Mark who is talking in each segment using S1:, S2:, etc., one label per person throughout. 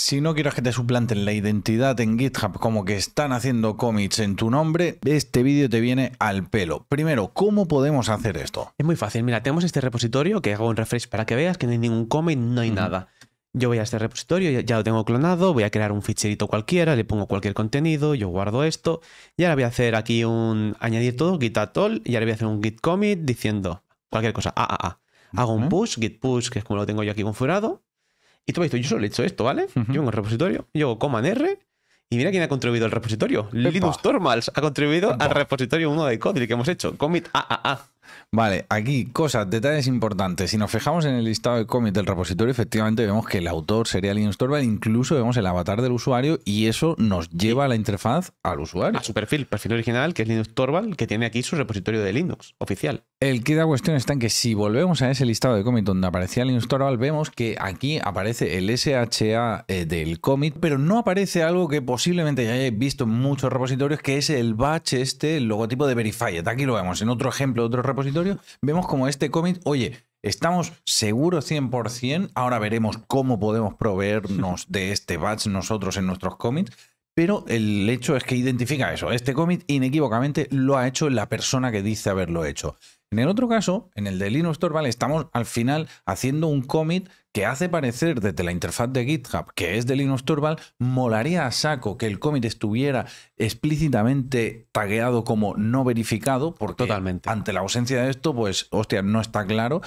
S1: Si no quieres que te suplanten la identidad en GitHub como que están haciendo commits en tu nombre,
S2: este vídeo te viene al pelo. Primero, ¿cómo podemos hacer esto? Es muy fácil. Mira, tenemos este repositorio que hago un refresh para que veas que no hay ningún commit, no hay nada. Yo voy a este repositorio, ya lo tengo clonado, voy a crear un ficherito cualquiera, le pongo cualquier contenido, yo guardo esto y ahora voy a hacer aquí un añadir todo, git at all y ahora voy a hacer un git commit diciendo cualquier cosa, ah, ah, ah. Hago un push, git push, que es como lo tengo yo aquí configurado, y tú me yo solo he hecho esto, ¿vale? Yo vengo al repositorio, yo hago coman R, y mira quién ha contribuido al repositorio. Linux ha contribuido al repositorio 1 de código que hemos hecho. Commit AAA. Vale, aquí cosas, detalles
S1: importantes. Si nos fijamos en el listado de commit del repositorio, efectivamente vemos que el autor sería linux Torvald, incluso vemos el avatar del usuario y eso nos lleva a la interfaz al usuario. A su perfil, perfil original, que es linux Torvald, que tiene aquí su repositorio de Linux oficial. El que da cuestión está en que si volvemos a ese listado de commit donde aparecía linux Torvald, vemos que aquí aparece el SHA eh, del commit, pero no aparece algo que posiblemente ya hayáis visto en muchos repositorios, que es el batch este, el logotipo de Verify. Aquí lo vemos en otro ejemplo, otro repositorio, vemos como este commit, oye, estamos seguros 100%, ahora veremos cómo podemos proveernos de este batch nosotros en nuestros commits, pero el hecho es que identifica eso, este commit inequívocamente lo ha hecho la persona que dice haberlo hecho. En el otro caso, en el de Linux Torvald, estamos al final haciendo un commit que hace parecer desde la interfaz de GitHub, que es de Linux Torvald, molaría a saco que el commit estuviera explícitamente tagueado como no verificado, por Totalmente. ante la ausencia de esto, pues, hostia, no está claro.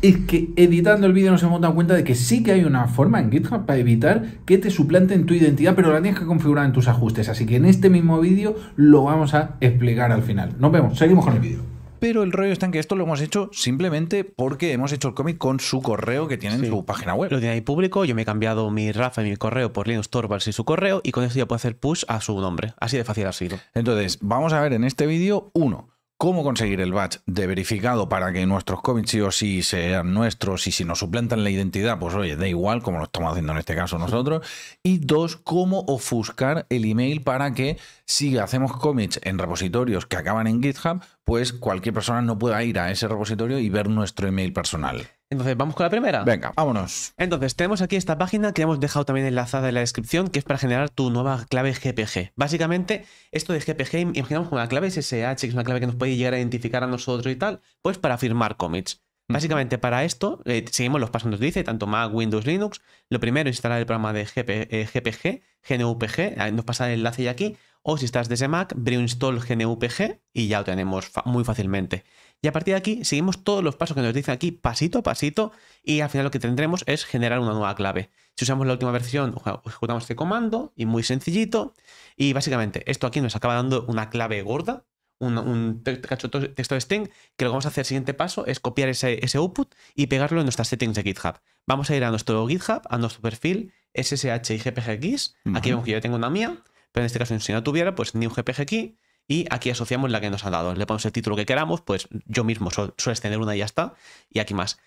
S1: Es que editando el vídeo nos hemos dado cuenta de que sí que hay una forma en GitHub para evitar que te suplanten tu identidad, pero la tienes que configurar en tus ajustes. Así que en este mismo vídeo lo vamos a explicar al final. Nos vemos, seguimos con el vídeo pero el rollo está en que esto lo hemos hecho
S2: simplemente porque hemos hecho el cómic con su correo que tiene en su página web. Lo tiene ahí público, yo me he cambiado mi Rafa y mi correo por Linux Torvalds y su correo, y con eso ya puedo hacer push a su nombre. Así de fácil ha sido.
S1: Entonces, vamos a ver en este vídeo, uno, cómo conseguir el batch de verificado para que nuestros cómics sí o sí sean nuestros y si nos suplantan la identidad, pues oye, da igual, como lo estamos haciendo en este caso nosotros. Y dos, cómo ofuscar el email para que si hacemos commits en repositorios que acaban en GitHub, pues cualquier persona no pueda ir a ese repositorio y ver nuestro email personal.
S2: Entonces, ¿vamos con la primera? Venga, vámonos. Entonces, tenemos aquí esta página que hemos dejado también enlazada en la descripción, que es para generar tu nueva clave GPG. Básicamente, esto de GPG, imaginamos que una clave SSH, que es una clave que nos puede llegar a identificar a nosotros y tal, pues para firmar commits. Mm. Básicamente para esto eh, seguimos los pasos que nos dice, tanto Mac, Windows, Linux. Lo primero, instalar el programa de GPG, eh, GNUPG, nos pasa el enlace ya aquí. O si estás desde Mac, install GNUPG y ya lo tenemos muy fácilmente. Y a partir de aquí seguimos todos los pasos que nos dicen aquí pasito a pasito y al final lo que tendremos es generar una nueva clave. Si usamos la última versión, ejecutamos este comando y muy sencillito. Y básicamente esto aquí nos acaba dando una clave gorda, un, texto, de string, que lo que vamos a hacer el siguiente paso es copiar ese, output y pegarlo en nuestras settings de GitHub. Vamos a ir a nuestro GitHub, a nuestro perfil SSH y GPG Aquí vemos que yo tengo una mía, pero en este caso si no tuviera, pues ni un GPG Key y aquí asociamos la que nos ha dado. Le ponemos el título que queramos, pues yo mismo suelo tener una y ya está, y aquí más.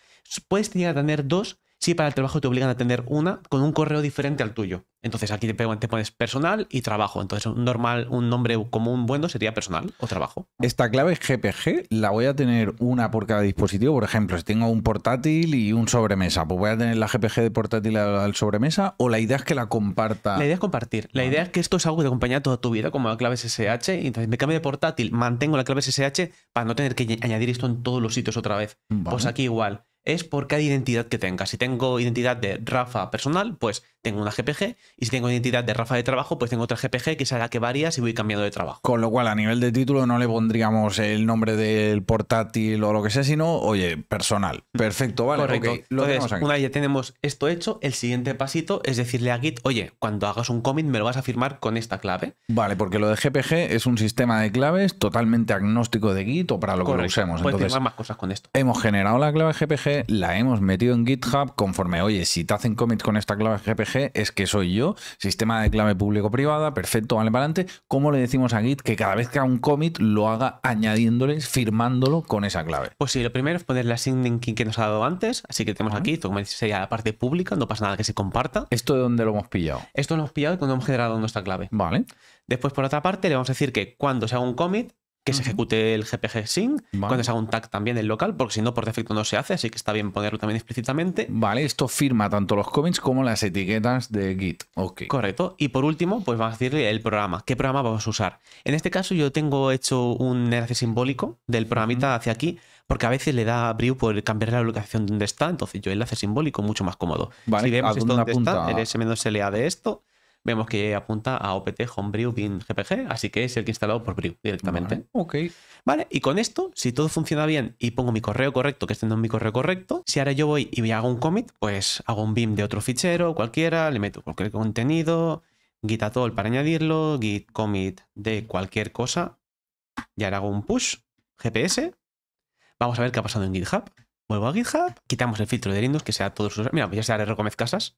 S2: Puedes llegar a tener dos si para el trabajo te obligan a tener una con un correo diferente al tuyo. Entonces aquí te pones personal y trabajo. Entonces un normal, un nombre común bueno sería personal o trabajo.
S1: Esta clave GPG la voy a tener una por cada dispositivo. Por ejemplo, si tengo un portátil y un sobremesa, pues voy a tener la GPG de portátil al sobremesa o la idea es que la comparta. La idea es compartir.
S2: La idea es que esto es algo que te toda tu vida, como la clave SSH. entonces me cambio de portátil, mantengo la clave SSH para no tener que añadir esto en todos los sitios otra vez. Pues aquí igual es por cada identidad que tenga. Si tengo identidad de Rafa personal, pues tengo una GPG y si tengo identidad de Rafa de trabajo, pues tengo otra GPG que será que varía si voy cambiando de trabajo.
S1: Con lo cual, a nivel de título no le pondríamos el nombre del portátil o lo que sea, sino, oye, personal. Perfecto, vale. Entonces, una
S2: vez ya tenemos esto hecho, el siguiente pasito es decirle a Git, oye, cuando hagas un commit me lo vas a firmar con esta clave.
S1: Vale, porque lo de GPG es un sistema de claves totalmente agnóstico de Git o para lo que lo usemos. más cosas con esto. Hemos generado la clave GPG, la hemos metido en GitHub conforme, oye, si te hacen commit con esta clave GPG, es que soy yo, sistema de clave público-privada, perfecto, vale para adelante. ¿Cómo le decimos a Git
S2: que cada vez que haga un commit lo haga añadiéndoles, firmándolo con esa clave? Pues sí, lo primero es poner la signing key que nos ha dado antes, así que tenemos aquí, como sería la parte pública, no pasa nada que se comparta. ¿Esto de dónde lo hemos pillado? Esto lo hemos pillado cuando hemos generado nuestra clave. Vale. Después, por otra parte, le vamos a decir que cuando se haga un commit, que se ejecute el GPG sync, cuando se haga un tag también en local, porque si no, por defecto no se hace, así que está bien ponerlo también explícitamente. Vale, esto firma tanto los comments como las etiquetas de Git. Ok. Correcto. Y por último, pues vamos a decirle el programa. ¿Qué programa vamos a usar? En este caso, yo tengo hecho un enlace simbólico del programita hacia aquí porque a veces le da brío por cambiar la ubicación donde está, entonces yo enlace simbólico mucho más cómodo. Vale, si vemos esto donde está, el S-LA de esto, Vemos que apunta a OPT Homebrew Bin GPG, así que es el que instalado por Brew directamente. Vale, ok. Vale, y con esto, si todo funciona bien y pongo mi correo correcto, que este en mi correo correcto, si ahora yo voy y hago un commit, pues hago un BIM de otro fichero, cualquiera, le meto cualquier contenido, git para añadirlo, git commit de cualquier cosa, y ahora hago un push, GPS, vamos a ver qué ha pasado en GitHub. Vuelvo a GitHub, quitamos el filtro de Linux que sea todos sus. Mira, pues ya se hará Recomez Casas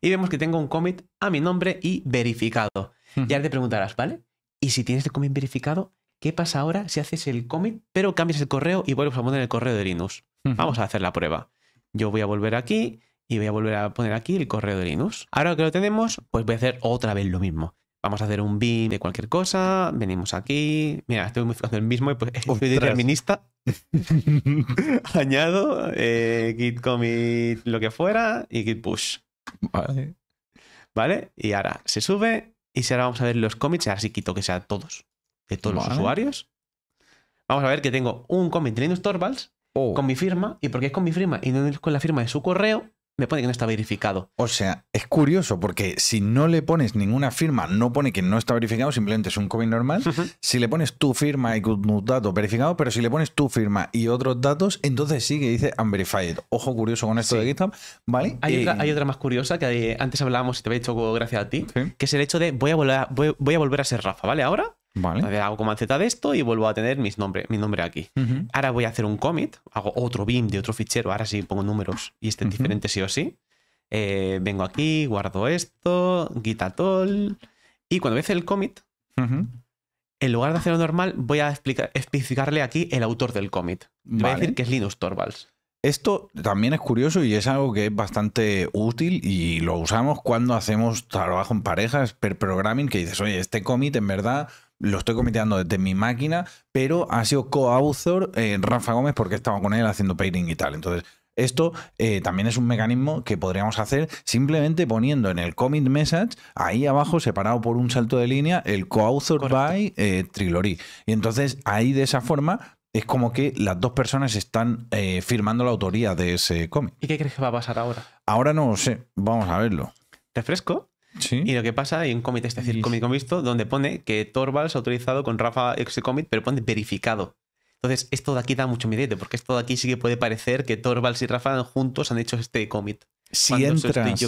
S2: y vemos que tengo un commit a mi nombre y verificado. ya te preguntarás, ¿vale? Y si tienes el commit verificado, ¿qué pasa ahora si haces el commit pero cambias el correo y vuelves a poner el correo de Linux? Vamos a hacer la prueba. Yo voy a volver aquí y voy a volver a poner aquí el correo de Linux. Ahora que lo tenemos, pues voy a hacer otra vez lo mismo. Vamos a hacer un bin de cualquier cosa, venimos aquí. Mira, estoy modificando el mismo y pues soy determinista. Añado eh, git commit lo que fuera y git push. Vale. ¿Vale? Y ahora se sube y si ahora vamos a ver los cómics, ahora quito que sea todos, de todos los usuarios. Vamos a ver que tengo un cómic de Linus Torvalds oh. con mi firma, y porque es con mi firma y no es con la firma de su correo, me pone que no está verificado.
S1: O sea, es curioso porque si no le pones ninguna firma, no pone que no está verificado, simplemente es un COVID normal. Si le pones tu firma y tus datos verificados, pero si le pones tu firma y otros datos, entonces sí que dice unverified. Ojo curioso con esto de GitHub, ¿vale? Eh, hay,
S2: otra, más curiosa que eh, antes hablábamos y te había dicho gracias a ti, que es el hecho de voy a, voy a volver a ser Rafa, ¿vale? Ahora Vale. como hago comanceta de esto y vuelvo a tener mis nombre, mi nombre aquí. Ahora voy a hacer un commit, hago otro BIM de otro fichero, ahora sí pongo números y estén diferentes sí o sí. Eh, vengo aquí, guardo esto, all Y cuando voy el commit, en lugar de hacerlo normal, voy a explicar, especificarle aquí el autor del commit. Vale. Voy a decir que es Linus Torvalds. Esto también es curioso y es algo que es bastante útil y lo usamos
S1: cuando hacemos trabajo en parejas, per programming, que dices, oye, este commit en verdad lo estoy comiteando desde mi máquina, pero ha sido co eh, Rafa Gómez porque estaba con él haciendo pairing y tal. Entonces, esto eh, también es un mecanismo que podríamos hacer simplemente poniendo en el commit message, ahí abajo, separado por un salto de línea, el co-author by eh, Trilori. Y entonces ahí de esa forma es como que las dos personas están eh,
S2: firmando la autoría de ese cómic. ¿Y qué crees que va a pasar ahora? Ahora no lo sé, vamos a verlo. ¿Refresco? Y lo que pasa, hay un commit, es decir, cómic este visto, donde pone que Torvalds autorizado con Rafa ese Commit, pero pone verificado. Entonces, esto de aquí da mucho miedo, porque esto de aquí sí que puede parecer que Torvalds y Rafa juntos han hecho este commit si entras,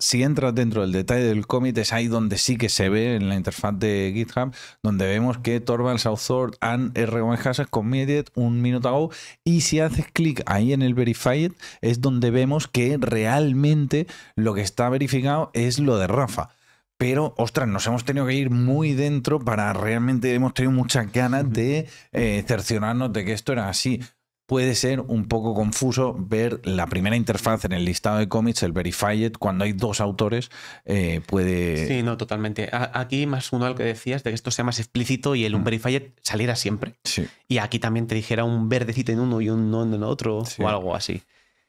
S1: si entras dentro del detalle del commit, es ahí donde sí que se ve en la interfaz de GitHub, donde vemos que Torvalds Author han r un minuto ago. Y si haces clic ahí en el Verify es donde vemos que realmente lo que está verificado es lo de Rafa. Pero, ostras, nos hemos tenido que ir muy dentro para realmente, hemos tenido muchas ganas de eh, de que esto era así puede ser un poco confuso ver la primera interfaz en el listado de cómics, el Verified, cuando hay dos autores,
S2: eh, puede... Sí, no, totalmente. aquí más uno al que decías, de que esto sea más explícito y el un mm. Verified saliera siempre. Sí. Y aquí también te dijera un verdecito en uno y un no en el otro o algo así.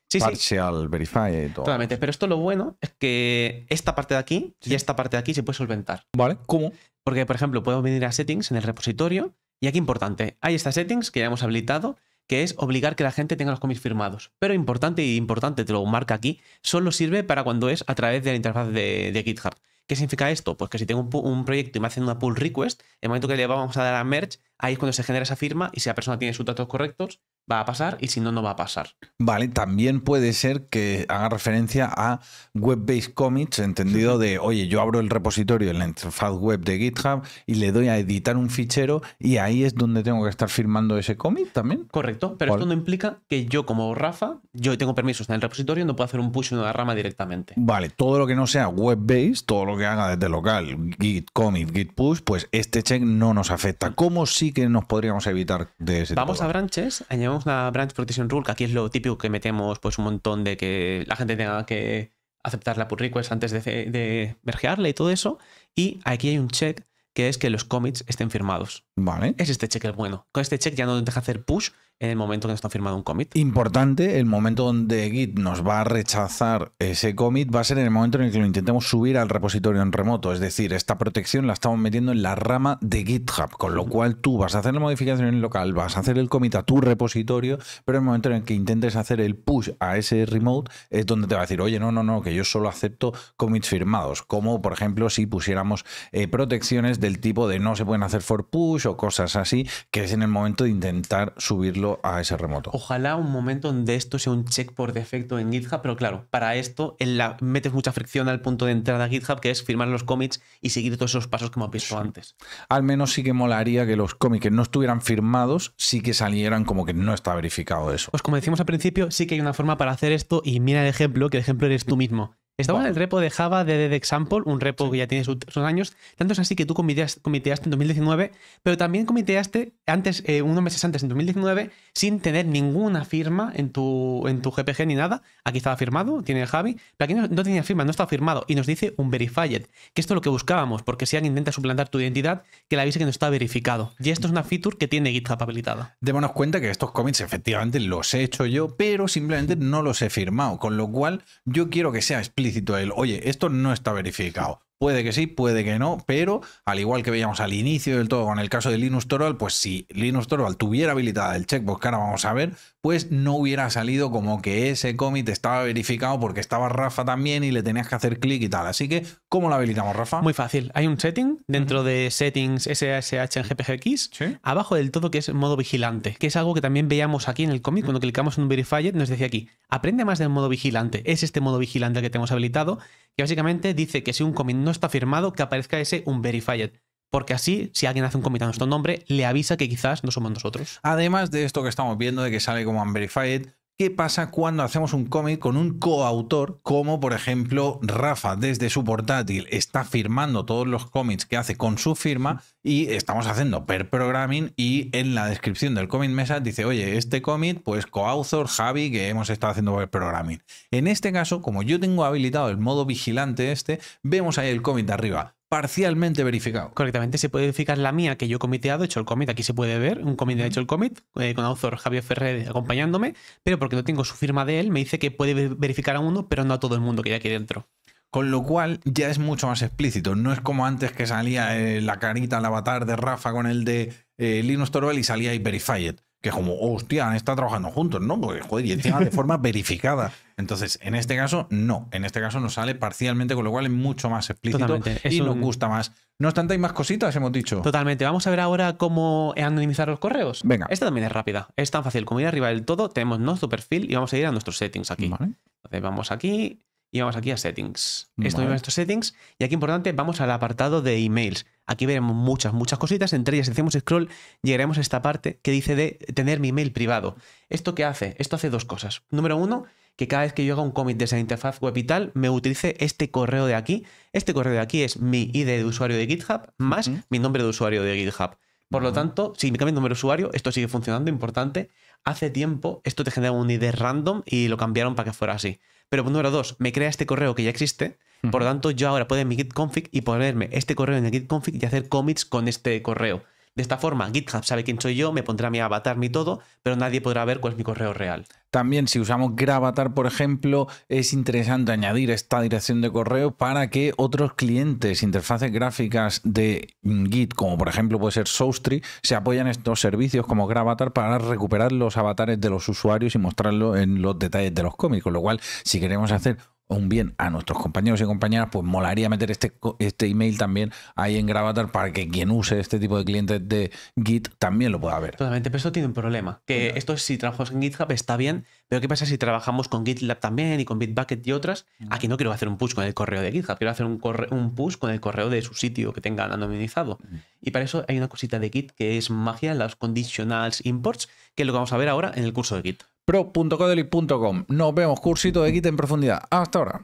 S2: Sí, Partial sí.
S1: Verified.
S2: Totalmente, pero esto lo bueno es que esta parte de aquí y esta parte de aquí se puede solventar. Vale, ¿cómo? Porque, por ejemplo, podemos venir a settings en el repositorio y aquí importante, hay estas settings que ya hemos habilitado que es obligar que la gente tenga los commits firmados. Pero importante y importante, te lo marca aquí, solo sirve para cuando es a través de la interfaz de, GitHub. ¿Qué significa esto? Pues que si tengo un, un proyecto y me hacen una pull request, en el momento que le vamos a dar a merge, ahí es cuando se genera esa firma y si la persona tiene sus datos correctos, va a pasar y si no, no va a pasar.
S1: Vale, también puede ser que haga referencia a web-based commits, entendido de, oye, yo abro el repositorio en la interfaz web de GitHub y le doy a editar un fichero y ahí es donde tengo que estar firmando ese commit también.
S2: Correcto, pero esto no implica que yo como Rafa, yo tengo permisos en el repositorio, y no puedo hacer un push en una rama directamente.
S1: Vale, todo lo que no sea web-based, todo lo que haga desde local, git commit, git push, pues este check no nos afecta. Como si que nos podríamos evitar de ese Vamos tipo a
S2: branches, añadimos una branch protection rule, que aquí es lo típico que metemos pues un montón de que la gente tenga que aceptar la pull request antes de, de y todo eso. Y aquí hay un check que es que los commits estén firmados. Vale. Es este check el bueno. Con este check ya no deja hacer push, en el momento que está firmado un commit.
S1: Importante, el momento donde Git nos va a rechazar ese commit va a ser en el momento en el que lo intentemos subir al repositorio en remoto. Es decir, esta protección la estamos metiendo en la rama de GitHub, con lo cual tú vas a hacer la modificación en local, vas a hacer el commit a tu repositorio, pero en el momento en el que intentes hacer el push a ese remote es donde te va a decir, oye, no, no, no, que yo solo acepto commits firmados, como por ejemplo si pusiéramos eh, protecciones del tipo de no se pueden hacer for push o cosas así, que es en el momento de intentar subirlo a ese remoto.
S2: Ojalá un momento donde esto sea un check por defecto en GitHub, pero claro, para esto metes mucha fricción al punto de entrada a GitHub, que es firmar los cómics y seguir todos esos pasos que hemos visto antes. Al menos sí que molaría
S1: que los cómics que no estuvieran firmados sí que salieran como que no está verificado eso.
S2: Pues como decimos al principio, sí que hay una forma para hacer esto y mira el ejemplo, que el ejemplo eres tú mismo estamos en el repo de Java de, Dead Example, un repo que ya tiene sus, años. Tanto es así que tú comiteaste, en 2019, pero también comiteaste antes, eh, unos meses antes, en 2019, sin tener ninguna firma en tu, en tu GPG ni nada. Aquí estaba firmado, tiene el Javi, pero aquí no, tenía firma, no estaba firmado. Y nos dice un verified, que esto es lo que buscábamos, porque si alguien intenta suplantar tu identidad, que le avise que no está verificado. Y esto es una feature que tiene GitHub habilitada. Démonos cuenta que estos commits efectivamente los he hecho yo,
S1: pero simplemente no los he firmado, con lo cual yo quiero que sea explícito cito a él. Oye, esto no está verificado. Puede que sí, puede que no, pero al igual que veíamos al inicio del todo con el caso de Linus Torvald, pues si Linus Torvald tuviera habilitada el checkbox que ahora vamos a ver, pues no hubiera salido como que ese commit estaba verificado porque estaba Rafa también y le tenías que hacer clic y tal. Así
S2: que, ¿cómo lo habilitamos, Rafa? Muy fácil. Hay un setting dentro de settings SSH en GPGX, abajo del todo que es modo vigilante, que es algo que también veíamos aquí en el commit. Cuando clicamos en un nos decía aquí, aprende más del modo vigilante. Es este modo vigilante que tenemos habilitado que básicamente dice que si un commit no está firmado, que aparezca ese unverified. Porque así, si alguien hace un commit a nuestro nombre, le avisa que quizás no somos nosotros.
S1: Además de esto que estamos viendo, de que sale como unverified, ¿Qué pasa cuando hacemos un cómic con un coautor, como por ejemplo Rafa desde su portátil está firmando todos los cómics que hace con su firma y estamos haciendo per programming y en la descripción del commit mesa dice, oye, este cómic, pues coautor Javi que hemos estado haciendo per programming. En este caso, como yo tengo habilitado el modo vigilante este,
S2: vemos ahí el cómic de arriba parcialmente verificado. Correctamente, se puede verificar la mía que yo he comiteado, hecho el commit, aquí se puede ver, un commit ha hecho el commit, eh, con autor Javier Ferrer acompañándome, pero porque no tengo su firma de él, me dice que puede verificar a uno, pero no a todo el mundo que hay aquí dentro. Con lo cual
S1: ya es mucho más explícito. No es como antes que salía eh, la carita, el avatar de Rafa con el de eh, Linus Torvald y salía y Verified que como, hostia, han trabajando juntos, ¿no? Porque, joder, y de forma verificada. Entonces, en este caso, no. En este caso nos sale parcialmente, con lo cual
S2: es mucho más explícito y nos gusta más. No obstante, hay más cositas, hemos dicho. Totalmente. Vamos a ver ahora cómo anonimizar los correos. Venga. Esta también es rápida. Es tan fácil como ir arriba del todo, tenemos nuestro perfil y vamos a ir a nuestros settings aquí. Entonces, vamos aquí y vamos aquí a settings. Esto es nuestros settings. Y aquí importante, vamos al apartado de emails. Aquí veremos muchas, muchas cositas. Entre ellas, si hacemos scroll, llegaremos a esta parte que dice de tener mi email privado. ¿Esto qué hace? Esto hace dos cosas. Número uno, que cada vez que yo haga un commit de esa interfaz web y tal, me utilice este correo de aquí. Este correo de aquí es mi ID de usuario de GitHub más mi nombre de usuario de GitHub. Por lo ah. tanto, si me cambio el nombre de usuario, esto sigue funcionando, importante. Hace tiempo esto te generaba un ID random y lo cambiaron para que fuera así. Pero número dos, me crea este correo que ya existe. Por lo tanto, yo ahora puedo en mi git config y ponerme este correo en el git config y hacer commits con este correo. De esta forma, GitHub sabe quién soy yo, me pondrá mi avatar, mi todo, pero nadie podrá ver cuál es mi correo real.
S1: También si usamos Gravatar, por ejemplo, es interesante añadir esta dirección de correo para que otros clientes, interfaces gráficas de Git, como por ejemplo puede ser Soustry, se apoyan estos servicios como Gravatar para recuperar los avatares de los usuarios y mostrarlo en los detalles de los cómics. Con lo cual, si queremos hacer un bien a nuestros compañeros y compañeras, pues molaría meter este, este email también ahí en Gravatar para que quien use este tipo de clientes de Git también lo pueda ver. Totalmente, pero esto tiene un problema.
S2: Que esto si trabajamos en GitHub está bien, pero ¿qué pasa si trabajamos con GitLab también y con Bitbucket y otras? Mm. Aquí no quiero hacer un push con el correo de GitHub, quiero hacer un, push con el correo de su sitio que tengan anonimizado. Mm. Y para eso hay una cosita de Git que es magia, las conditionals imports, que es lo que vamos a ver ahora en el curso de Git. Pro.codeli.com Nos vemos, cursito de quita en profundidad. Hasta ahora.